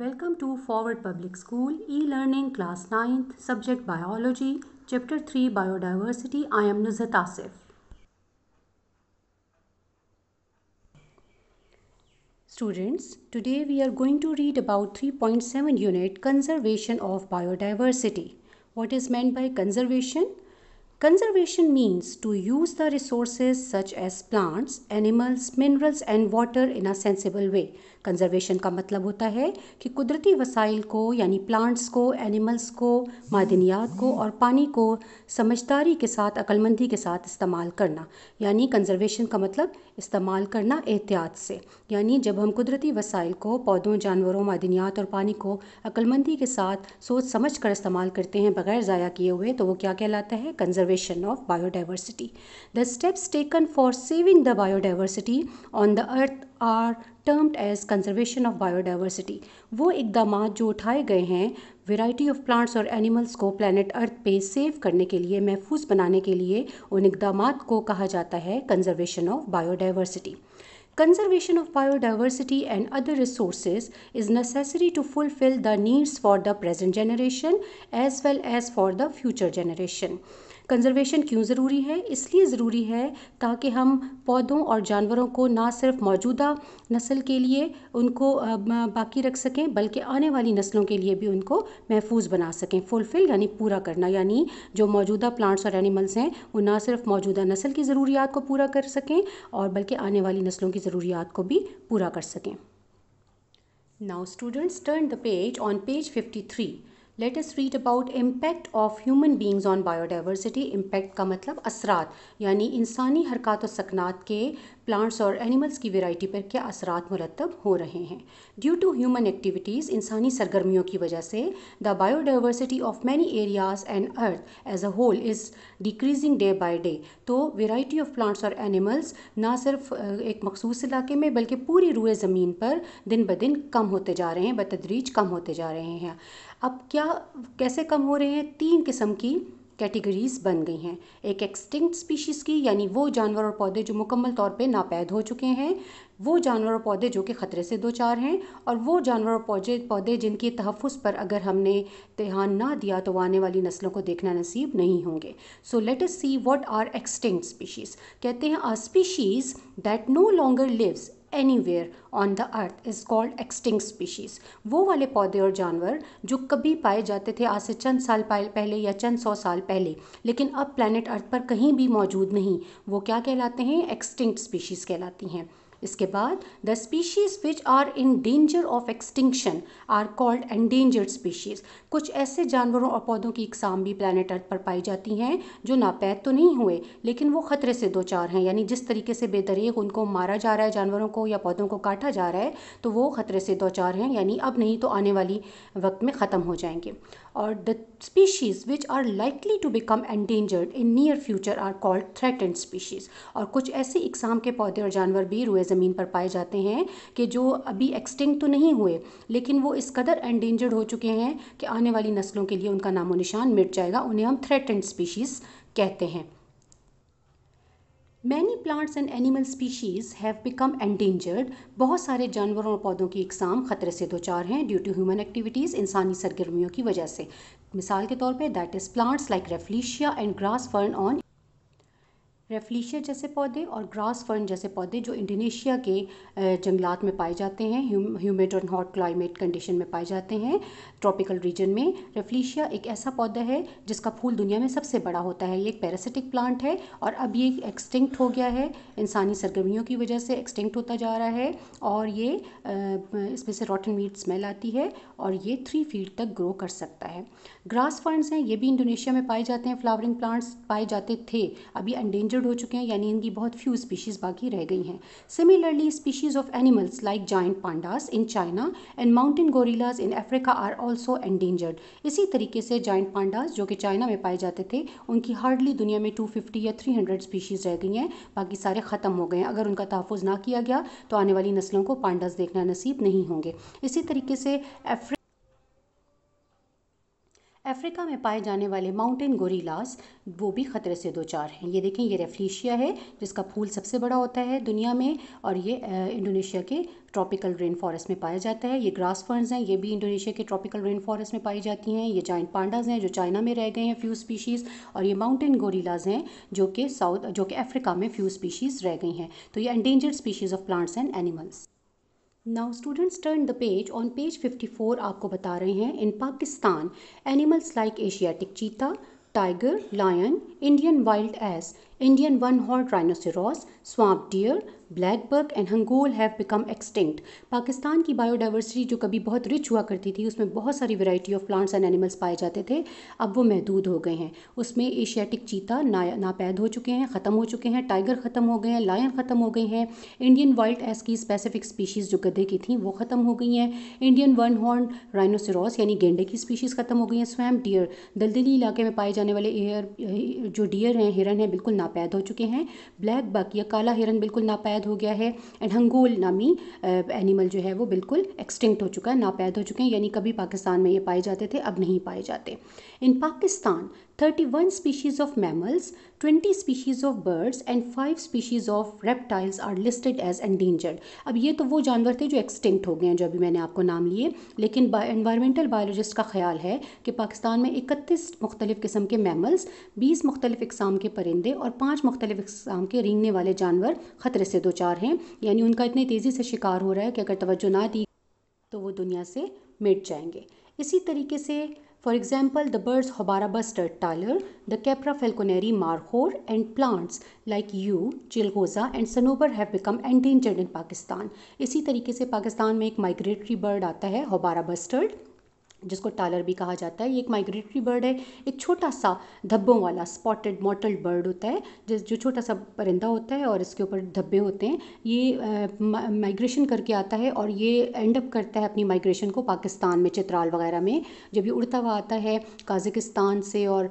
Welcome to Forward Public School e-learning class 9th subject biology chapter 3 biodiversity I am Nuzhat Asif Students today we are going to read about 3.7 unit conservation of biodiversity What is meant by conservation Conservation means to use the resources such as plants, animals, minerals and water in a sensible way conservation का मतलब होता है कि कुदरती वसाइल को यानी plants को एनिमल्स को मादनियात को और पानी को समझदारी के साथ अक्लमंदी के साथ इस्तेमाल करना यानी कंजर्वेशन का मतलब इस्तेमाल करना एहतियात से यानी जब हम कुदरती वसाइल को पौधों जानवरों मादनियात और पानी को अक्लमंदी के साथ सोच समझ कर इस्तेमाल करते हैं बगैर ज़ाया किए हुए तो वो क्या कहलाता है conservation of biodiversity the steps taken for saving the biodiversity on the earth are termed as conservation of biodiversity वो इकदाम जो उठाए गए हैं वेराइटी ऑफ प्लांट्स और एनिमल्स को प्लानट अर्थ पे सेव करने के लिए महफूज बनाने के लिए उन इकदाम को कहा जाता है conservation of biodiversity conservation of biodiversity and other resource is necessary to fulfil the needs for the present generation as well as for the future generation conservation क्यों ज़रूरी है इसलिए ज़रूरी है ताकि हम पौधों और जानवरों को ना सिर्फ मौजूदा नस्ल के लिए उनको बाकी रख सकें बल्कि आने वाली नस्लों के लिए भी उनको महफूज बना सकें फुलफ़िल यानी पूरा करना यानी जो मौजूदा प्लांट्स और एनिमल्स हैं वो ना सिर्फ मौजूदा नस्ल की ज़रूरियात को पूरा कर सकें और बल्कि आने वाली नस्लों की ज़रूरियात को भी पूरा कर सकें students turn the page on page fifty three let's read about impact of human beings on biodiversity impact का मतलब असरात यानी इंसानी हरकत और सकनात के प्लांट्स और एनिमल्स की वेराइटी पर क्या असरात मुरतब हो रहे हैं ड्यू टू ह्यूमन एक्टिविटीज़ इंसानी सरगर्मियों की वजह से the biodiversity of many areas and earth as a whole is decreasing day by day तो वेराइटी ऑफ प्लांट्स और एनिमल्स ना सिर्फ एक मखसूस इलाके में बल्कि पूरी रूए ज़मीन पर दिन ब दिन कम होते जा रहे हैं बतदरीज कम होते जा रहे हैं अब क्या कैसे कम हो रहे हैं तीन किस्म की कैटेगरीज़ बन गई हैं एक एक्सटिंक्ट स्पीशीज़ की यानी वो जानवर और पौधे जो मुकम्मल तौर पे नापैद हो चुके हैं वो जानवर और पौधे जो कि ख़तरे से दो चार हैं और वो जानवर और पौधे पौधे जिनके तहफ़ पर अगर हमने ध्यान ना दिया तो आने वाली नस्लों को देखना नसीब नहीं होंगे so let us see what are extinct species कहते हैं a species that no longer lives anywhere on the earth is called extinct species वो वाले पौधे और जानवर जो कभी पाए जाते थे आज से चंद साल पहले या चंद सौ साल पहले लेकिन अब प्लानट अर्थ पर कहीं भी मौजूद नहीं वो क्या कहलाते हैं एक्सटिंक्ट स्पीशीज़ कहलाती हैं इसके बाद the species which are in danger of extinction are called endangered species कुछ ऐसे जानवरों और पौधों की इकसाम भी प्लानट अर्थ पर पाई जाती हैं जो नापैद तो नहीं हुए लेकिन वो ख़तरे से दो चार हैं यानी जिस तरीके से बेदरीक उनको मारा जा रहा है जानवरों को या पौधों को काटा जा रहा है तो वो ख़तरे से दो चार हैं यानी अब नहीं तो आने वाली वक्त में ख़त्म हो जाएंगे or the species which are likely to become endangered in near future are called threatened species और कुछ ऐसे इकसाम के पौधे और जानवर भी रुए ज़मीन पर पाए जाते हैं कि जो अभी एक्सटिंग तो नहीं हुए लेकिन वो इस कदर एंडेंजर्ड हो चुके हैं कि आने वाली नस्लों के लिए उनका नामो निशान मिट जाएगा उन्हें हम थ्रेटेंड स्पीशीज़ कहते हैं many plants and animal species have become endangered बहुत सारे जानवरों और पौधों की इकसाम खतरे से दो चार हैं ड्यू टू ह्यूमन एक्टिविटीज़ इंसानी सरगर्मियों की वजह से मिसाल के तौर पर that is plants like rafflesia and grass fern on rafflesia जैसे पौधे और ग्रास फर्न जैसे पौधे जो इंडोनेशिया के जंगलात में पाए जाते हैं ह्यूमिड और हॉट क्लाइमेट कंडीशन में पाए जाते हैं ट्रॉपिकल रीजन में रेफ्लिशिया एक ऐसा पौधा है जिसका फूल दुनिया में सबसे बड़ा होता है ये एक पैरासिटिक प्लांट है और अब ये एक्सटिंक्ट हो गया है इंसानी सरगर्मियों की वजह से एक्सटिंक्ट होता जा रहा है और ये इसमें से रॉटन मीट स्मेल आती है और ये थ्री फीट तक ग्रो कर सकता है ग्रास फर्नस हैं ये भी इंडोनेशिया में पाए जाते हैं फ्लावरिंग प्लांट्स पाए जाते थे अभी अंडेंजर एग्जॉस्टेड हो चुके हैं यानी इनकी बहुत फ्यू स्पीशीज़ बाकी रह गई हैं similarly species of animals like giant pandas in China and mountain gorillas in Africa are also endangered इसी तरीके से जॉइंट पांडास जो कि चाइना में पाए जाते थे उनकी हार्डली दुनिया में टू या थ्री स्पीशीज़ रह गई हैं बाकी सारे ख़त्म हो गए हैं अगर उनका तहफ़ ना किया गया तो आने वाली नस्लों को पांडास देखना नसीब नहीं होंगे इसी तरीके से अफ्रीका में पाए जाने वाले माउंटेन गोरीलास वो भी ख़तरे से दो चार हैं ये देखें ये रेफ्लीशिया है जिसका फूल सबसे बड़ा होता है दुनिया में और ये इंडोनेशिया के ट्रॉपिकल रेन फॉरेस्ट में पाया जाता है ये ग्रास फर्नस हैं ये भी इंडोनेशिया के ट्रॉपिकल रेन फॉरेस्ट में पाई जाती हैं ये जाइंट पांडाज हैं जो चाइना में रह गए हैं फ्यू स्पीशीज़ और ये माउंटेन गोरीलाज हैं जो कि साउथ जो कि अफ्रीका में फ्यू स्पीशीज़ रह गई हैं तो ये endangered species of plants and animals now students turn the page on page 54 आपको बता रहे हैं in Pakistan animals like Asiatic cheetah tiger lion Indian wild ass Indian one-horned rhinoceros, swamp deer, black buck and hangul have become extinct Pakistan की biodiversity जो कभी बहुत rich हुआ करती थी उसमें बहुत सारी variety of plants and animals पाए जाते थे अब वो महदूद हो गए हैं उसमें एशियाटिक चीता ना नापैद हो चुके हैं ख़त्म हो चुके हैं टाइगर ख़त्म हो गए हैं लायन ख़त्म हो गए हैं इंडियन वाइल्ड एस की स्पेसिफिक स्पीशीज़ जो गधे की थी वो ख़त्म हो गई हैं इंडियन वन हॉर्न राइनोसिरॉस यानी गेंडे की स्पीशीज़ ख़त्म हो गई हैं स्वैम डियर दलदली इलाके में पाए जाने वाले एयर जो डियर हैं हिरन हैं बिल्कुल ना नापैद हो चुके हैं ब्लैक बक या काला हिरन बिल्कुल नापैद हो गया है एंड हंगोल नामी एनिमल जो है वो बिल्कुल एक्सटिंक्ट हो चुका है नापैद हो चुके हैं यानी कभी पाकिस्तान में ये पाए जाते थे अब नहीं पाए जाते in Pakistan 31 species of mammals, 20 species of birds and 5 species of reptiles are listed as endangered. अब ये तो वो जानवर थे जो एक्सटिंक्ट हो गए हैं जो अभी मैंने आपको नाम लिए लेकिन इन्वायरमेंटल बायोलॉजिस्ट का ख्याल है कि पाकिस्तान में 31 मुख्तलिफ़ किस्म के मैमल्स बीस मुख्तलिफ़ इकसाम के परिंदे और पाँच मुख्तलिफ़ इकसाम के रेंगने वाले जानवर ख़तरे से दो चार हैं यानी उनका इतनी तेज़ी से शिकार हो रहा है कि अगर तवज्जो ना दी तो वो दुनिया से मिट जाएंगे इसी तरीके से For example, the birds Hobara bustard tyler, the Capra falconeri marhor, and plants like yew, chilgoza, and sanobar have become endangered in Pakistan इसी तरीके से पाकिस्तान में एक माइग्रेटरी बर्ड आता है होबारा बस्टर्ड जिसको टालर भी कहा जाता है ये एक माइग्रेटरी बर्ड है एक छोटा सा धब्बों वाला स्पॉटेड मॉटल बर्ड होता है जिस जो छोटा सा परिंदा होता है और इसके ऊपर धब्बे होते हैं ये माइग्रेशन करके आता है और ये एंड अप करता है अपनी माइग्रेशन को पाकिस्तान में चित्राल वगैरह में जब ये उड़ता हुआ आता है काज़िकिस्तान से और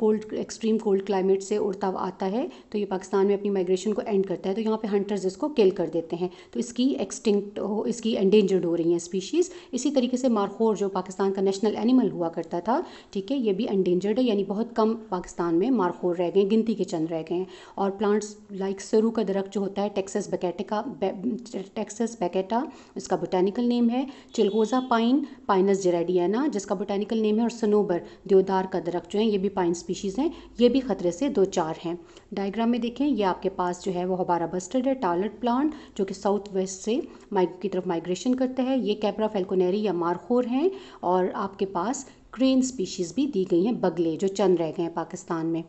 कोल्ड एक्सट्रीम कोल्ड क्लाइमेट से उड़ता हुआ आता है तो ये पाकिस्तान में अपनी माइग्रेशन को एंड करता है तो यहाँ पर हंटर्स इसको किल कर देते हैं तो इसकी एक्सटिंक्ट हो इसकी एंडेंजर्ड हो रही हैं स्पीशीज़ इसी तरीके से मारखोर जो पाकिस्तान पाकिस्तान का नेशनल एनिमल हुआ करता था ठीक है ये भी अनडेंजर्ड है यानी बहुत कम पाकिस्तान में मारखोर रह गए गिनती के चंद रह गए और प्लांट्स लाइक सरू का दरख्त जो होता है टेक्सस बैकेटिका टेक्सस बैकेटा उसका बोटानिकल नेम है चिलगोजा पाइन पाइनस जेरेडियाना जिसका बोटानिकल नेम है और सनोबर देवदार का दरख्त जो है ये भी पाइन स्पीशीज़ हैं ये भी ख़तरे से दो चार हैं डायग्राम में देखें ये आपके पास जो है वो हबारा बस्टर्ड है टालट प्लांट जो कि साउथ वेस्ट से माइक की तरफ माइग्रेशन करता है ये कैपरा फेल्कोनेरी या मारखोर हैं और आपके पास क्रेन स्पीशीज़ भी दी गई हैं बगले जो चंद रह गए हैं पाकिस्तान में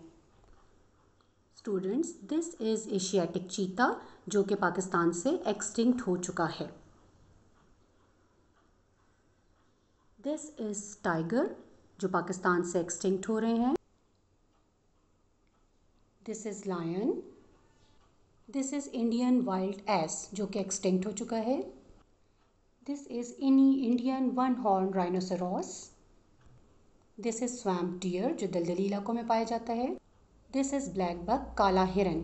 students this is Asiatic cheetah जो कि पाकिस्तान से एक्सटिंक्ट हो चुका है दिस इज़ टाइगर जो पाकिस्तान से एक्सटिंक्ट हो रहे हैं this is lion this is Indian wild ass जो कि एक्सटिंक्ट हो चुका है दिस इज़ इनी Indian one horn rhinoceros this is swamp deer जो दलदली इलाकों में पाया जाता है दिस इज़ ब्लैक बक काला हिरन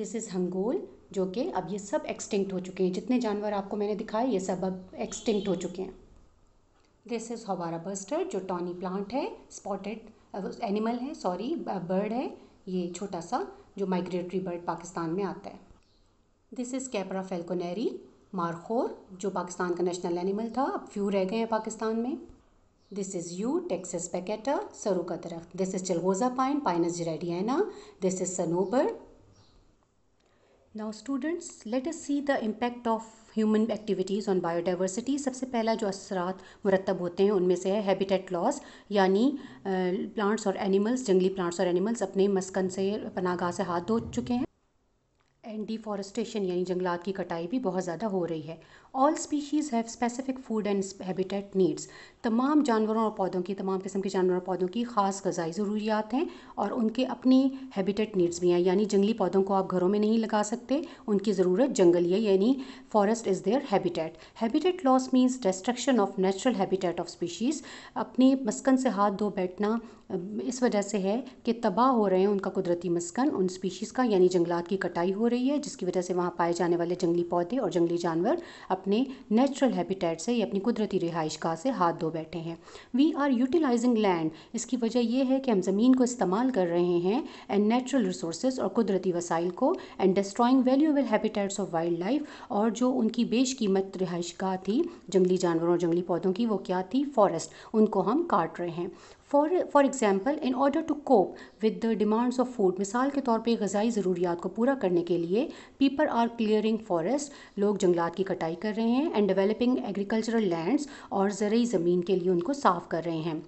दिस इज़ हंगोल जो कि अब ये सब एक्सटिंक्ट हो चुके हैं जितने जानवर आपको मैंने दिखाए ये सब अब एक्सटिंक्ट हो चुके हैं दिस इज़ हवारा बस्टर जो टॉनी प्लांट है स्पॉटेड एनिमल है सॉरी बर्ड है ये छोटा सा जो माइग्रेटरी बर्ड पाकिस्तान में आता है this is capra falconeri markhor जो पाकिस्तान का नेशनल एनिमल था अब फ्यू रह गए हैं पाकिस्तान में this is yew taxus baccata सरू का दरख्त this is chilgoza pine pinus gerardiana this is sanobar now students let us see the impact of human activities on biodiversity सबसे पहला जो असरात मुरतब होते हैं उनमें से है हैबिटेट लॉस यानी प्लांट्स और एनिमल्स जंगली प्लांट्स और एनिमल्स अपने मस्कन से पनागाह से हाथ धो चुके हैं एंड डिफॉरेस्टेशन यानी जंगलात की कटाई भी बहुत ज़्यादा हो रही है all species have specific food and habitat needs तमाम जानवरों और पौधों की तमाम किस्म के जानवरों और पौधों की ख़ास गज़ाई ज़रूरियात हैं और उनके अपनी हैबिटेट नीड्स भी हैं यानी जंगली पौधों को आप घरों में नहीं लगा सकते उनकी ज़रूरत जंगली है यानी forest is their habitat habitat loss means destruction of natural habitat of species अपने मस्कन से हाथ धो बैठना इस वजह से है कि तबाह हो रहे हैं उनका कुदरती मस्कन उन स्पीशीज़ का यानी जंगलात की कटाई हो रही है जिसकी वजह से वहाँ पाए जाने वाले जंगली पौधे और जंगली जानवर अपने अपने नेचुरल हैबिटेट से या अपनी कुदरती रिहाइश गाह से हाथ धो बैठे हैं वी आर यूटिलाइजिंग लैंड इसकी वजह यह है कि हम ज़मीन को इस्तेमाल कर रहे हैं एंड नेचुरल रिसोर्स और कुदरती वसाइल को and destroying valuable habitats of wildlife और जो उनकी बेश कीमत रिहाइश गाह थी जंगली जानवरों और जंगली पौधों की वो क्या थी फॉरेस्ट उनको हम काट रहे हैं for for example in order to cope with the demands of food मिसाल के तौर पर गज़ाई ज़रूरियात को पूरा करने के लिए पीपल आर क्लियरिंग फॉरेस्ट लोग जंगलात की कटाई कर रहे हैं एंड डेवलपिंग एग्रीकल्चरल लैंड्स और ज़रूरी ज़मीन के लिए उनको साफ़ कर रहे हैं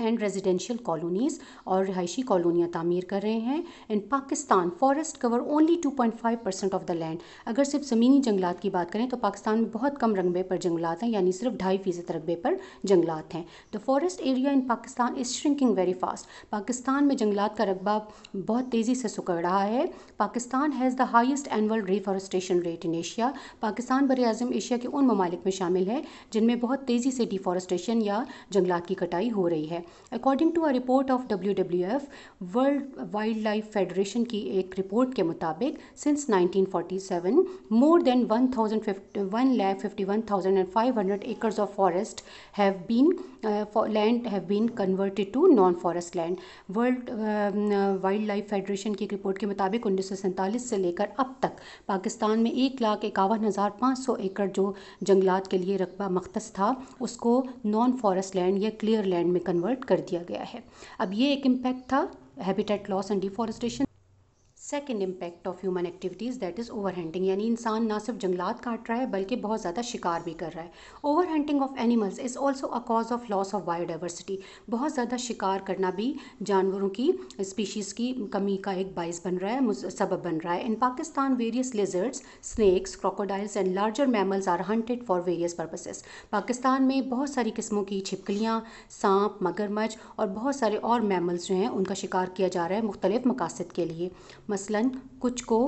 एंड रेजिडेंशियल कॉलोनीज़ और रिहायशी कॉलोनियाँ तामीर कर रहे हैं in Pakistan forest cover only 2.5 percent of the land अगर सिर्फ ज़मीनी जंगलात की बात करें तो पाकिस्तान में बहुत कम रकबे पर जंगलात हैं यानी सिर्फ ढाई फीसद रकबे पर जंगलात हैं the forest area in Pakistan is shrinking very fast Pakistan में जंगलात का रकबा बहुत तेज़ी से सुकड़ रहा है Pakistan has the highest annual reforestation rate in Asia Pakistan बर अजम एशिया के उन ममालिक में शामिल है जिनमें बहुत तेज़ी से डिफॉरेस्टेशन या जंगलात की कटाई हो रही है according to a report of W W F World Wildlife Federation की एक रिपोर्ट के मुताबिक since 1947 more than hundred acres of forest have been land have been converted to non forest land World Wildlife Federation की रिपोर्ट के मुताबिक उन्नीस से लेकर अब तक पाकिस्तान में एक लाख इक्यावन हज़ार पाँच सौ एकड़ जो जंगलात के लिए रकबा मख्त था उसको नॉन फॉरेस्ट लैंड या क्लियर लैंड में कन्वर्ट डाइवर्ट कर दिया गया है अब ये एक इम्पैक्ट था habitat loss and deforestation second impact of human activities that is over hunting यानी इंसान ना सिर्फ जंगलात काट रहा है बल्कि बहुत ज़्यादा शिकार भी कर रहा है over hunting of animals is also a cause of loss of biodiversity बहुत ज़्यादा शिकार करना भी जानवरों की स्पीशीज़ की कमी का एक बाइस बन रहा है सबब बन रहा है in Pakistan various lizards snakes crocodiles and larger mammals are hunted for various purposes Pakistan में बहुत सारी किस्मों की छिपकलियाँ सांप मगरमच्छ और बहुत सारे और मैमल्स जो हैं उनका शिकार किया जा रहा है मुख्तलिफ मकासद के लिए मसलन कुछ को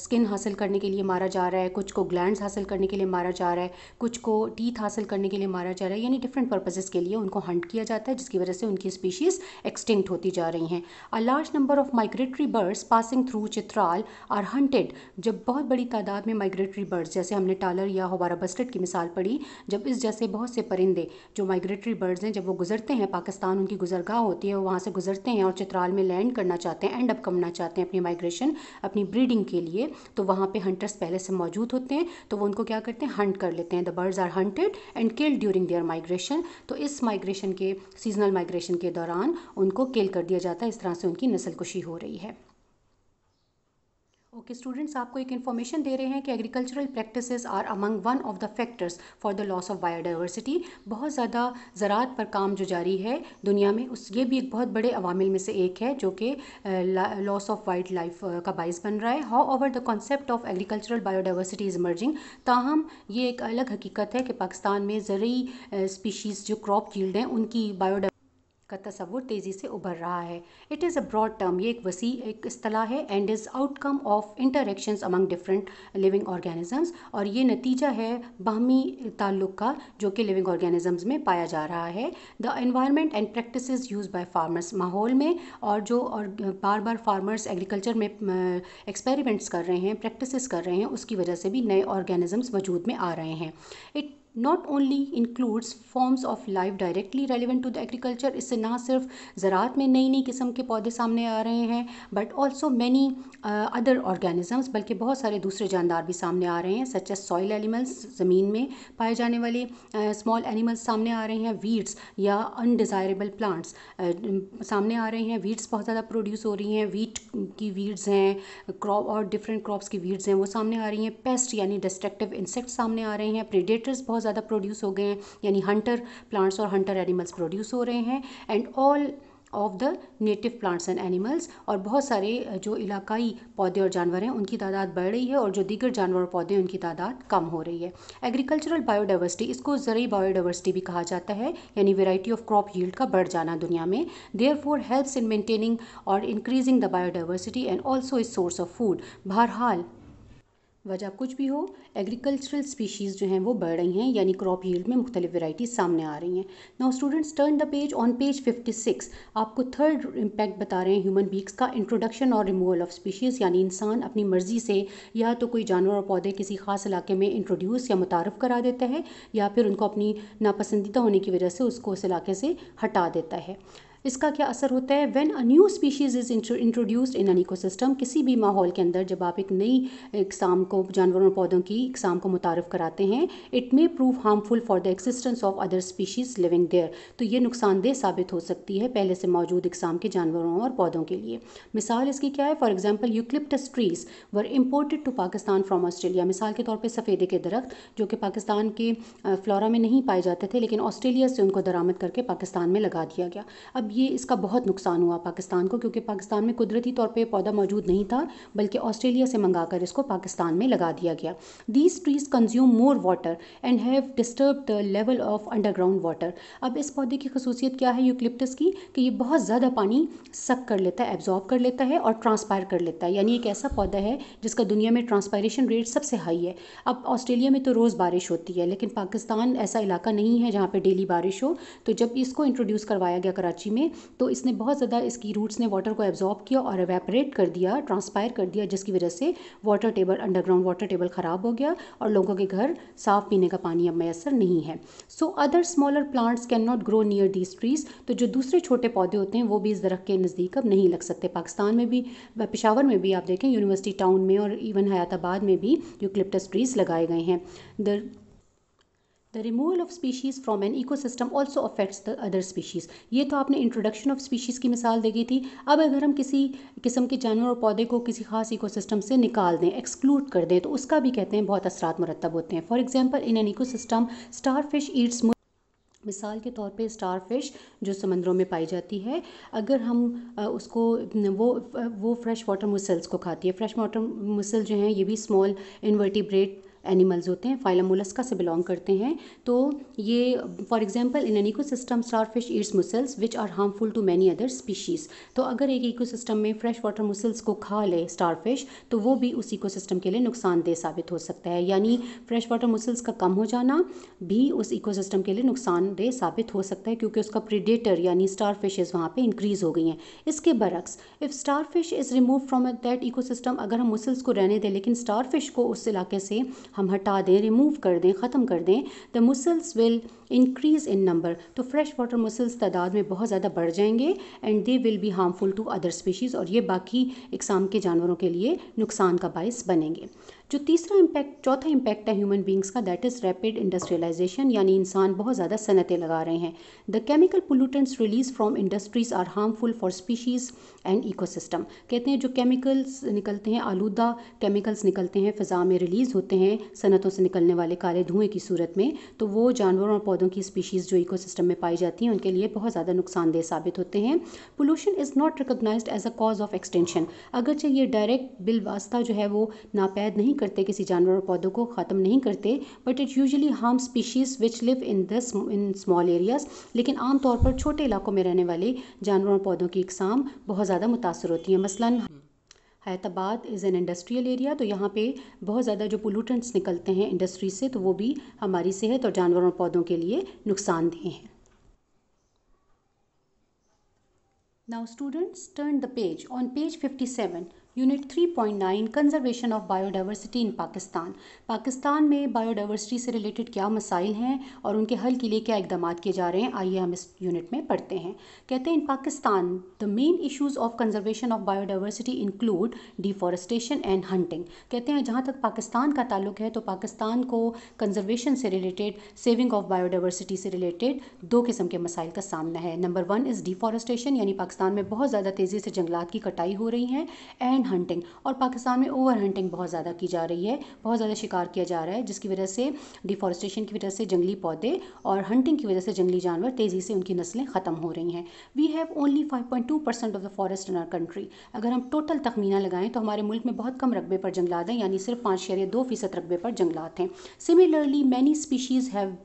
स्किन हासिल करने के लिए मारा जा रहा है कुछ को ग्लैंड्स हासिल करने के लिए मारा जा रहा है कुछ को टीथ हासिल करने के लिए मारा जा रहा है यानी डिफरेंट पर्पजेज़ के लिए उनको हंट किया जाता है जिसकी वजह से उनकी स्पीशीज़ एक्सटिंक्ट होती जा रही हैं a large number of migratory birds passing through Chitral are hunted जब बहुत बड़ी तादाद में माइग्रेटरी बर्ड्स जैसे हमने टालर या हबारा बस्टेड की मिसाल पढ़ी जब इस जैसे बहुत से परिंदे जो माइग्रेटरी बर्ड्स हैं जब वो गुजरते हैं पाकिस्तान उनकी गुजरगाह होती है वहाँ से गुजरते हैं और चित्राल में लैंड करना चाहते हैं एंड अप करना चाहते हैं अपनी माइग्रेशन अपनी ब्रीडिंग के लिए तो वहाँ पे हंटर्स पहले से मौजूद होते हैं तो वो उनको क्या करते हैं हंट कर लेते हैं the birds are hunted and killed during their migration तो इस माइग्रेशन के सीजनल माइग्रेशन के दौरान उनको किल कर दिया जाता है इस तरह से उनकी नस्ल कुशी हो रही है ओके okay, स्टूडेंट्स आपको एक इन्फॉर्मेशन दे रहे हैं कि agricultural practices are among one of the factors for the loss of biodiversity बहुत ज़्यादा ज़रात पर काम जो जारी है दुनिया में उस ये भी एक बहुत बड़े अवामिल में से एक है जो कि लॉस ऑफ वाइल्ड लाइफ का बायस बन रहा है however the concept of agricultural biodiversity is merging ताहम ये एक अलग हकीकत है कि पाकिस्तान में ज़रूरी स्पीशीज़ जो क्रॉप फील्ड हैं उनकी बायोडा का तस्वुर तेज़ी से उभर रहा है it is a broad term ये एक वसी एक असलाह है and is outcome of interactions among different living organisms और ये नतीजा है बाहमी ताल्लुक़ का जो कि लिविंग ऑर्गेनिजम्स में पाया जा रहा है the environment and practice use by farmers माहौल में और जो और बार बार फार्मर्स एग्रीकल्चर में एक्सपेरिमेंट्स कर रहे हैं प्रैक्टिस कर रहे हैं उसकी वजह से भी नए ऑर्गेनिजम्स वजूद में आ रहे हैं it not only includes forms of life directly relevant to the agriculture इससे ना सिर्फ ज़रात में नई नई किस्म के पौधे सामने आ रहे हैं but also many other organisms बल्कि बहुत सारे दूसरे जानदार भी सामने आ रहे हैं सच एज सॉइल एलिमेंट्स ज़मीन में पाए जाने वाले स्मॉल uh, एनिमल्स सामने आ रहे हैं वीड्स या अनडिज़ायरेबल प्लांट्स uh, सामने आ रहे हैं वीड्स बहुत ज़्यादा प्रोड्यूस हो रही हैं वीट की वीड्स हैं क्रॉप और डिफरेंट क्रॉप्स की वीड्स हैं वो सामने आ रही हैं पेस्ट यानी डिस्ट्रक्टिव इंसेक्ट सामने आ रहे हैं प्रेडेटर्स बहुत ज़्यादा प्रोड्यूस हो गए हैं यानी हंटर प्लांट्स और हंटर एनिमल्स प्रोड्यूस हो रहे हैं and all of the native plants and animals और बहुत सारे जो इलाकाई पौधे और जानवर हैं उनकी तादाद बढ़ रही है और जो दीगर जानवर और पौधे हैं उनकी तादाद कम हो रही है एग्रीकल्चरल बायोडाइवर्सिटी इसको ज़रूरी बायोडाइवर्सिटी भी कहा जाता है यानी वेराइटी ऑफ क्रॉप यील्ड का बढ़ जाना दुनिया में therefore helps in maintaining और increasing the biodiversity and also is source of food बहरहाल वजह कुछ भी हो एग्रीकल्चरल स्पीशीज़ जो हैं वो बढ़ रही हैं यानी क्रॉप हील्ड में मुख्तलिफ वैरायटीज़ सामने आ रही हैं now students turn the page on page 56 आपको थर्ड इम्पैक्ट बता रहे हैं ह्यूमन बीक्स का इंट्रोडक्शन और रिमूवल ऑफ स्पीशीज़ यानी इंसान अपनी मर्ज़ी से या तो कोई जानवर और पौधे किसी खास इलाके में इंट्रोड्यूस या मुतारफ़ करा देता है या फिर उनको अपनी नापसंदीदा होने की वजह से उसको उस इलाके से हटा देता है इसका क्या असर होता है when a new species is introduced in an ecosystem किसी भी माहौल के अंदर जब आप एक नई इकसाम को जानवरों और पौधों की इकसाम को मुतारफ़ कराते हैं it may prove harmful for the existence of other species living there तो ये नुकसानदेह साबित हो सकती है पहले से मौजूद इकसाम के जानवरों और पौधों के लिए मिसाल इसकी क्या है for example eucalyptus trees were imported to Pakistan from Australia मिसाल के तौर पर सफ़ेदे के दरख्त जो कि पाकिस्तान के फ्लोरा में नहीं पाए जाते थे लेकिन ऑस्ट्रेलिया से उनको दरामद करके पाकिस्तान में लगा दिया गया अब ये इसका बहुत नुकसान हुआ पाकिस्तान को क्योंकि पाकिस्तान में कुदरती तौर पर पौधा मौजूद नहीं था बल्कि ऑस्ट्रेलिया से मंगा कर इसको पाकिस्तान में लगा दिया गया these trees consume more water and have disturb the level of underground water अब इस पौधे की खसूसियत क्या है यूक्लिप्टस की कि ये बहुत ज़्यादा पानी सक कर लेता है एब्जॉर्ब कर लेता है और ट्रांसपायर कर लेता है यानी एक ऐसा पौधा है जिसका दुनिया में ट्रांसपायरेशन रेट सबसे हाई है अब ऑस्ट्रेलिया में तो रोज़ बारिश होती है लेकिन पाकिस्तान ऐसा इलाका नहीं है जहाँ पर डेली बारिश हो तो जब इसको इंट्रोड्यूस करवाया गया कराची में में तो इसने बहुत ज़्यादा इसकी रूट्स ने वाटर को एब्जॉर्ब किया और एवेपरेट कर दिया ट्रांसपायर कर दिया जिसकी वजह से water table underground water table ख़राब हो गया और लोगों के घर साफ़ पीने का पानी अब मैसर नहीं है so other smaller plants can not grow near these trees तो जो दूसरे छोटे पौधे होते हैं वो भी इस दरख्त के नज़दीक अब नहीं लग सकते पाकिस्तान में भी पिशावर में भी आप देखें यूनिवर्सिटी टाउन में और इवन हयाताबाद में भी यूकलिप्टस ट्रीज़ लगाए गए हैं the the removal of species from an ecosystem also affects the other species ये तो आपने इंट्रोडक्शन ऑफ स्पीशीज़ की मिसाल देखी थी अब अगर हम किसी किस्म के जानवर और पौधे को किसी खास इको सिस्टम से निकाल दें एक्सक्लूड कर दें तो उसका भी कहते हैं बहुत असरात मरतब होते हैं for example in an ecosystem starfish eats मिसाल के तौर पे स्टार फिश जो समंदरों में पाई जाती है अगर हम उसको वो वो फ्रेश वाटर मुसल्स को खाती है फ्रेश वाटर मुसल जो हैं ये भी स्मॉल इन्वर्टिब्रेट एनिमल्स होते हैं फाइलम मोलस्का से बिलोंग करते हैं तो ये for example in an system starfish eats mussels which are harmful to many other species तो अगर एक सिस्टम में फ्रेश वाटर मुसल्स को खा ले फिश तो वो भी उस सिस्टम के लिए नुकसानदेह साबित हो सकता है यानी फ्रेश वाटर मुसल्स का कम हो जाना भी उस सिस्टम के लिए नुकसानदेह साबित हो सकता है क्योंकि उसका प्रिडेटर यानी स्टार फिशेज़ वहाँ पर इंक्रीज़ हो गई हैं इसके बरक्स if starfish is remove from that system अगर हम मुसल्स को रहने दें लेकिन स्टार फिश को उस इलाके से हम हटा दें रिमूव कर दें ख़त्म कर दें the mussels will increase in number तो फ्रेश वाटर मुसल्स तादाद में बहुत ज़्यादा बढ़ जाएंगे and they will be harmful to other species और ये बाकी इकसाम के जानवरों के लिए नुकसान का बायस बनेंगे जो तीसरा इम्पैक्ट चौथा इम्पैक्ट है ह्यूमन बींग्स का दैट इज़ रैपिड इंडस्ट्रियलाइजेशन यानी इंसान बहुत ज़्यादा सनतें लगा रहे हैं the chemical pollutants release from industries are harmful for species and ecosystem कहते हैं जो केमिकल्स निकलते हैं आलूदा केमिकल्स निकलते हैं फ़िज़ा में रिलीज़ होते हैं सनतों से निकलने वाले काले धुएँ की सूरत में तो वो जानवरों और पौधों की स्पीशीज़ जो सिस्टम में पाई जाती हैं उनके लिए बहुत ज़्यादा नुकसानदेह साबित होते हैं pollution is not recognize as a cause of extension अगरचे ये डायरेक्ट बिल वास्ता जो है वो नापैद नहीं नहीं करते किसी जानवर और पौधों को ख़त्म नहीं करते but it usually harm species which live in this in small areas लेकिन आमतौर पर छोटे इलाकों में रहने वाले जानवरों और पौधों की इकसाम बहुत ज़्यादा मुतासर होती हैं मसलन Hyderabad is an industrial area तो यहाँ पे बहुत ज़्यादा जो पोलूटेंट्स निकलते हैं इंडस्ट्री से तो वो भी हमारी सेहत और जानवरों और पौधों के लिए नुकसानदेह हैं students turn the page on page fifty seven unit 3.9 conservation of biodiversity in Pakistan Pakistan में बायोडाइवर्सिटी से रिलेटेड क्या मसाइल हैं और उनके हल के लिए क्या इकदाम किए जा रहे हैं आइए हम इस यूनिट में पढ़ते हैं कहते हैं in Pakistan the main issues of conservation of biodiversity include deforestation and hunting कहते हैं जहाँ तक पाकिस्तान का ताल्लुक है तो पाकिस्तान को कंजर्वेशन से रिलेटेड सेविंग ऑफ बायोडाइवर्सिटी से रिलेटेड दो किस्म के मसाइल का सामना है नंबर वन इज़ डिफॉरस्टेशन यानी पाकिस्तान में बहुत ज़्यादा तेज़ी से जंगलात की कटाई हो रही है एंड एंड हंटिंग और पाकिस्तान में ओवर हंटिंग बहुत ज़्यादा की जा रही है बहुत ज़्यादा शिकार किया जा रहा है जिसकी वजह से डिफॉरेस्टेशन की वजह से जंगली पौधे और हंटिंग की वजह से जंगली जानवर तेज़ी से उनकी नस्लें ख़त्म हो रही हैं we have only five point two percent of the forest in our country अगर हम टोटल तखमीना लगाएं तो हमारे मुल्क में बहुत कम रकबे पर जंगलात हैं यानी सिर्फ पाँच शहर दो फीसद रकबे पर जंगलात हैं similarly many species have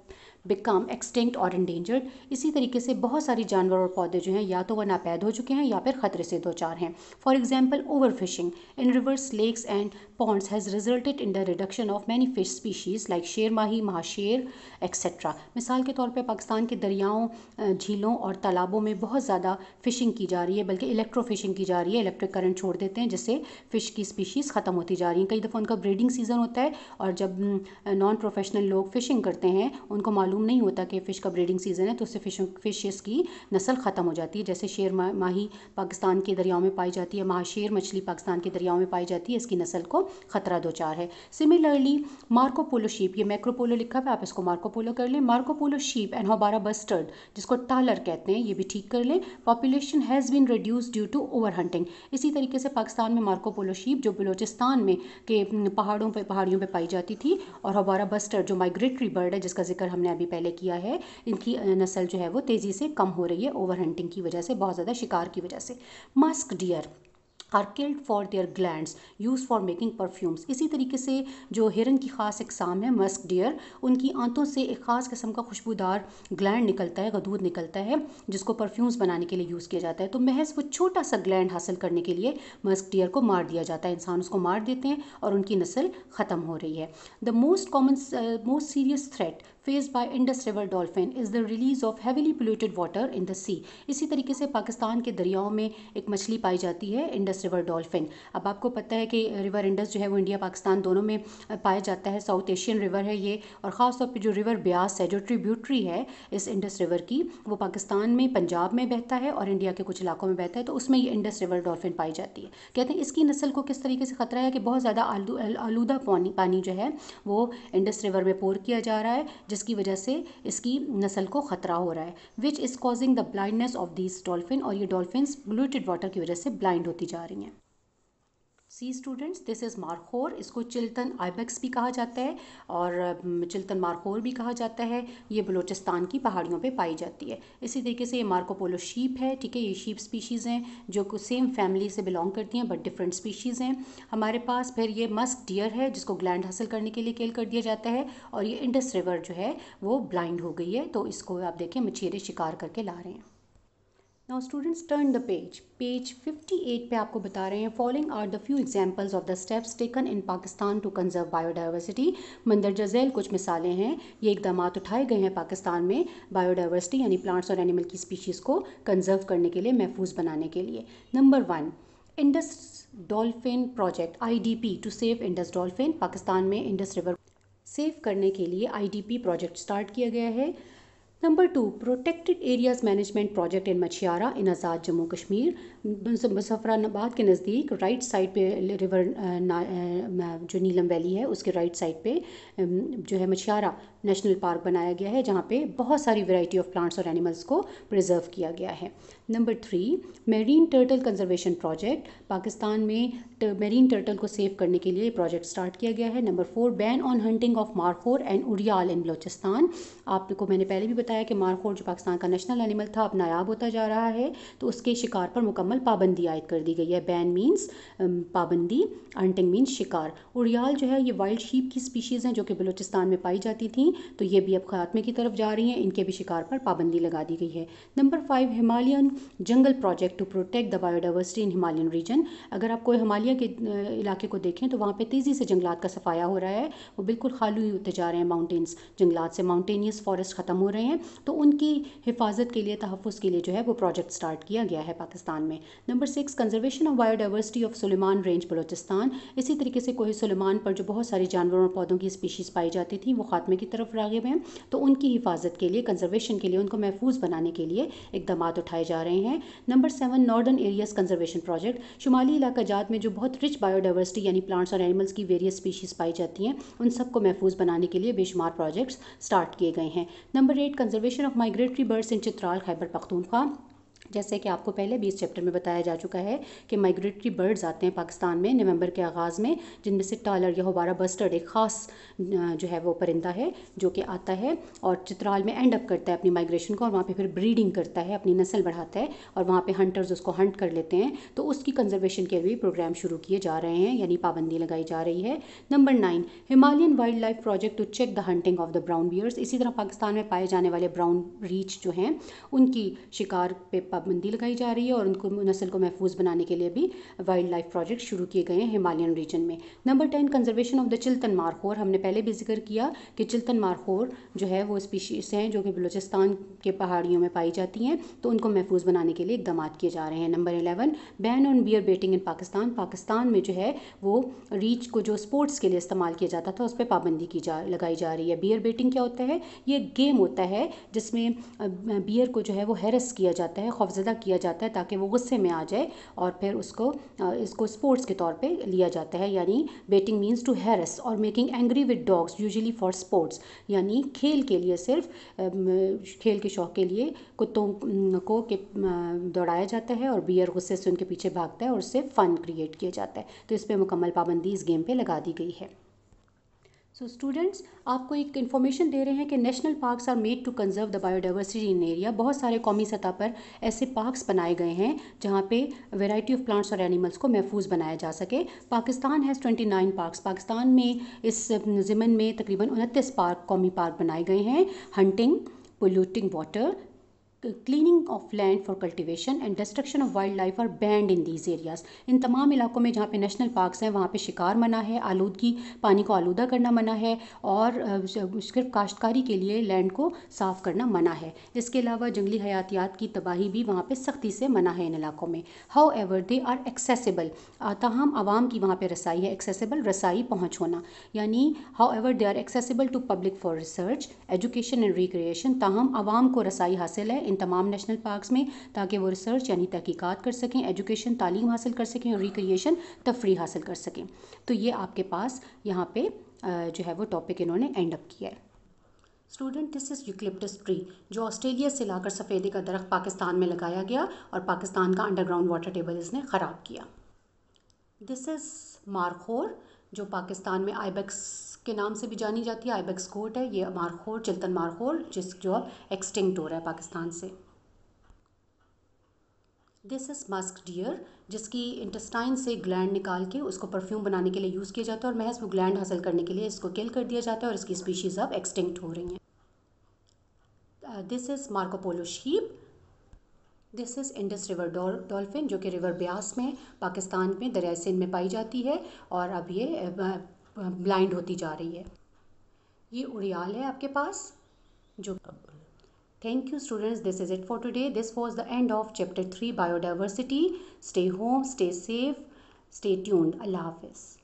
become extinct और इंडेंजर्ड इसी तरीके से बहुत सारी जानवर और पौधे जो हैं या तो वह नापैद हो चुके हैं या फिर खतरे से दो चार हैं for example over fishing in rivers lakes and ponds has resulted in the reduction of many fish species like शेर माही महाशेर एक्सेट्रा मिसाल के तौर पे पाकिस्तान के दरियाओं झीलों और तालाबों में बहुत ज़्यादा फ़िशिंग की जा रही है बल्कि इलेक्ट्रो फिशिंग की जा रही है इलेक्ट्रिक करंट छोड़ देते हैं जिससे फ़िश की स्पीशीज़ ख़त्म होती जा रही हैं कई दफ़ा उनका ब्रीडिंग सीज़न होता है और जब नॉन mm, प्रोफेशनल uh, लोग फ़िशिंग करते हैं उनको मालूम नहीं होता कि फ़िश का ब्रीडिंग सीज़न है तो उससे फिश फिशेस की नस्ल ख़त्म हो जाती है जैसे शेर माही पाकिस्तान के दरियाओं में पाई जाती है महाशेर मछली पाकिस्तान के दरियाओं में पाई जाती है इसकी नस्ल को खतरा दो चार है सिमिलरली मार्कोपोलो शीप ये मैक्रोपोलो लिखा है आप इसको मार्कोपोलो कर लें Marco Polo sheep and houbara bustard जिसको टालर कहते हैं ये भी ठीक कर लें population has been reduce due to over hunting इसी तरीके से पाकिस्तान में मार्कोपोलो शीप जो बलोचिस्तान में के पहाड़ों पर पहाड़ियों पर पाई जाती थी और होबारा बस्टर्ड जो माइग्रेटरी बर्ड है जिसका जिक्र हमने अभी पहले किया है इनकी नस्ल जो है वो तेज़ी से कम हो रही है ओवर हंटिंग की वजह से बहुत ज़्यादा शिकार की वजह से musk deer are killed for their gland use for making perfumes इसी तरीके से जो हिरन की ख़ास इकसाम है मस्क डियर उनकी आंतों से एक ख़ास किस्म का खुशबूदार ग्लैंड निकलता है गदूद निकलता है जिसको परफ्यूम्स बनाने के लिए यूज़ किया जाता है तो महज वो छोटा सा ग्लैंड हासिल करने के लिए मस्क डियर को मार दिया जाता है इंसान उसको मार देते हैं और उनकी नस्ल ख़त्म हो रही है the most common most serious threat faced by Indus river dolphin is the release of heavily polluted water in the sea. इसी तरीके से पाकिस्तान के दरियाओं में एक मछली पाई जाती है इंडस रिवर डॉल्फिन अब आपको पता है कि रिवर इंडस जो है वो इंडिया पाकिस्तान दोनों में पाया जाता है साउथ एशियन रिवर है ये और ख़ासतौर पर जो रिवर ब्यास है जो ट्रिब्यूटरी है इस इंडस रिवर की वो पाकिस्तान में पंजाब में बहता है और इंडिया के कुछ इलाकों में बहता है तो उसमें ये इंडस रिवर डॉल्फिन पाई जाती है कहते हैं इसकी नस्ल को किस तरीके से ख़तरा है कि बहुत ज़्यादा आलूदा पानी पानी जो है वो इंडस रिवर में पोर किया जा रहा है जिसकी वजह से इसकी नस्ल को ख़तरा हो रहा है which is causing the blindness of this dolphin और ये डॉल्फिन ग्लूटेड वाटर की वजह से ब्लाइंड होती जा रही हैं see students this is markhor इसको चिल्तन आइबेक्स भी कहा जाता है और चिल्तन मारखोर भी कहा जाता है ये बलोचिस्तान की पहाड़ियों पे पाई जाती है इसी तरीके से ये मार्कोपोलो शीप है ठीक है ये शीप स्पीशीज़ हैं जो कुछ सेम फैमिली से बिलोंग करती हैं बट डिफरेंट स्पीशीज़ हैं हमारे पास फिर ये मस्क डियर है जिसको ग्लैंड हासिल करने के लिए केल कर दिया जाता है और ये इंडस रिवर जो है वो ब्लाइंड हो गई है तो इसको आप देखें मछेरे शिकार करके ला रहे हैं now students turn the page page 58 पे आपको बता रहे हैं following are the few examples of the steps taken in Pakistan to conserve biodiversity मंदरजा जैल कुछ मिसालें हैं ये इकदाम उठाए गए हैं पाकिस्तान में बायोडाइवर्सिटी यानी प्लांट्स और एनिमल की स्पीशीज़ को कंजर्व करने के लिए महफूज बनाने के लिए number one Indus dolphin project पी to save Indus dolphin Pakistan में इंडस रिवर सेव करने के लिए पी प्रोजेक्ट स्टार्ट किया गया है number two protected areas management project in Machiara in Azad Jammu Kashmir Muzaffarabad के नज़दीक राइट साइड पे रिवर जो नीलम वैली है उसके राइट साइड पे जो है मछियारा नेशनल पार्क बनाया गया है जहाँ पे बहुत सारी वैरायटी ऑफ प्लांट्स और एनिमल्स को प्रिजर्व किया गया है number three marine turtle conservation project Pakistan में मेरीन टर्टल को सेव करने के लिए प्रोजेक्ट स्टार्ट किया गया है number four ban on hunting of markhor and urial in Balochistan आपको मैंने पहले भी बताया कि मारखोर जो पाकिस्तान का नेशनल एनिमल था अब नायाब होता जा रहा है तो उसके शिकार पर मुकम्मल पाबंदी आयद कर दी गई है बैन मीन्स um, पाबंदी हंटिंग मीन्स शिकार उड़ियाल जो है ये वाइल्ड शीप की स्पीशीज़ हैं जो कि बलोचिस्तान में पाई जाती थी तो ये भी अब खात्मे की तरफ जा रही हैं इनके भी शिकार पर पाबंदी लगा दी गई है number five Himalayan jungle project to protect the biodiversity in Himalayan region अगर आप कोई हिमालय के इलाके को देखें तो वहाँ पे तेज़ी से जंगलात का सफाया हो रहा है वो बिल्कुल खाली होते जा रहे हैं माउंटेन्स जंगलात से माउंटेनियस फॉरेस्ट ख़त्म हो रहे हैं तो उनकी हिफाजत के लिए तहफ़ के लिए जो है वो प्रोजेक्ट स्टार्ट किया गया है पाकिस्तान में number six conservation of biodiversity of Suleman range Balochistan इसी तरीके से कोई सुलेमान पर जो बहुत सारे जानवरों और पौधों की स्पीशीज़ पाई जाती थी वो खात्मे की तरफ रागिब हैं तो उनकी हिफाजत के लिए कंजर्वेशन के लिए उनको महफूज बनाने के लिए इकदाम उठाए जा रहे हैं रहे हैं number seven northern areas conservation project शुमाली इलाका जात में जो बहुत रिच बायोडाइवर्सिटी यानी प्लांट्स और एनिमल्स की वेरियस स्पीशीज़ पाई जाती हैं उन सबको महफूज बनाने के लिए बेशुमार प्रोजेक्ट्स स्टार्ट किए गए हैं number eight conservation of migratory birds in Chitral Khyber Pakhtunkhwa जैसे कि आपको पहले भी इस चैप्टर में बताया जा चुका है कि माइग्रेटरी बर्ड्स आते हैं पाकिस्तान में नवंबर के आगाज़ में जिनमें से टालर या होबारा बस्टर्ड एक ख़ास जो है वो परिंदा है जो कि आता है और चित्राल में एंड अप करता है अपनी माइग्रेशन को और वहाँ पे फिर ब्रीडिंग करता है अपनी नस्ल बढ़ाता है और वहाँ पर हंटर्स उसको हंट कर लेते हैं तो उसकी कंजर्वेशन के भी प्रोग्राम शुरू किए जा रहे हैं यानी पाबंदी लगाई जा रही है number nine Himalayan wildlife project to check the hunting of the brown bears इसी तरह पाकिस्तान में पाए जाने वाले ब्राउन रीच जो हैं उनकी शिकार पे पाबंदी लगाई जा रही है और उनको नस्ल को महफूज बनाने के लिए भी वाइल्ड लाइफ प्रोजेक्ट शुरू किए गए हैं हिमालयन रीजन में number ten conservation of the Chiltan markhor हमने पहले भी जिक्र किया कि चिल्तन मारखोर जो है वो स्पीशीज़ हैं जो कि बलूचिस्तान के पहाड़ियों में पाई जाती हैं तो उनको महफूज बनाने के लिए इकदाम किए जा रहे हैं number eleven ban on bear baiting in Pakistan Pakistan में जो है वो रीच को जो स्पोर्ट्स के लिए इस्तेमाल किया जाता था उस पर पाबंदी की जा लगाई जा रही है बियर बेटिंग क्या होता है ये गेम होता है जिसमें बियर को जो है वो हैरस किया जाता है खौफज़दा किया जाता है ताकि वो गुस्से में आ जाए और फिर उसको इसको स्पोर्ट्स के तौर पे लिया जाता है यानी बेटिंग मीन्स टू हैरस और making angry with dogs usually for sports यानी खेल के लिए सिर्फ खेल के शौक के लिए कुत्तों को के दौड़ाया जाता है और बियर गुस्से से उनके पीछे भागता है और उससे फ़न क्रिएट किया जाता है तो इस पर मुकम्मल पाबंदी इस गेम पर लगा दी गई है सो स्टूडेंट्स आपको एक इन्फॉर्मेशन दे रहे हैं कि national parks are made to conserve the biodiversity in area बहुत सारे कौमी सतह पर ऐसे पार्क्स बनाए गए हैं जहाँ पे वैरायटी ऑफ प्लांट्स और एनिमल्स को महफूज बनाया जा सके Pakistan has twenty nine parks Pakistan में इस ज़मन में तकरीबन उनतीस पार्क कौमी पार्क बनाए गए हैं hunting polluting water cleaning of land for cultivation and destruction of wildlife are banned in these areas इन तमाम इलाकों में जहाँ पे नेशनल पार्क्स हैं वहाँ पे शिकार मना है आलूदगी पानी को आलूदा करना मना है और सिर्फ काश्तकारी के लिए लैंड को साफ़ करना मना है इसके अलावा जंगली हयातियात की तबाही भी वहाँ पर सख्ती से मना है इन इलाकों में however they are accessible तहम आवाम की वहाँ पर रसाई है एक्सेसिबल रसाई पहुँच होना यानी however they are accessible to public for research education and recreation तहम आवाम को रसाई हासिल है इन तमाम नेशनल पार्कस में ताकि वो रिसर्च यानी तहकीकत कर सकें एजुकेशन तालीम हासिल कर सकें और रिक्रिएशन तफरी हासिल कर सकें तो ये आपके पास यहाँ पे जो है वो टॉपिक इन्होंने एंड अप किया है student this is eucalyptus tree जो ऑस्ट्रेलिया से लाकर सफ़ेदे का दरख्त पाकिस्तान में लगाया गया और पाकिस्तान का अंडरग्राउंड वाटर टेबल इसने ख़राब किया दिस इज़ मारखोर जो पाकिस्तान में आईबेक्स के नाम से भी जानी जाती है आईबेक्स कोर्ट है ये मारखोर चिल्तन मारखोर जिस जो अब एक्सटिंक्ट हो रहा है पाकिस्तान से दिस इज़ मस्क डियर जिसकी इंटेस्टाइन से ग्लैंड निकाल के उसको परफ्यूम बनाने के लिए यूज़ किया जाता है और महज वो ग्लैंड हासिल करने के लिए इसको किल कर दिया जाता है और इसकी स्पीशीज़ अब एक्सटिंक्ट हो रही हैं this is Marco Polo sheep this is Indus river dolphin जो कि रिवर ब्यास में पाकिस्तान में दरिया सिंध में पाई जाती है और अब ये ब्लाइंड होती जा रही है ये उड़ियाल है आपके पास जो thank you students this is it for today this was the end of chapter three biodiversity stay home stay safe stay tuned Allah हाफिज़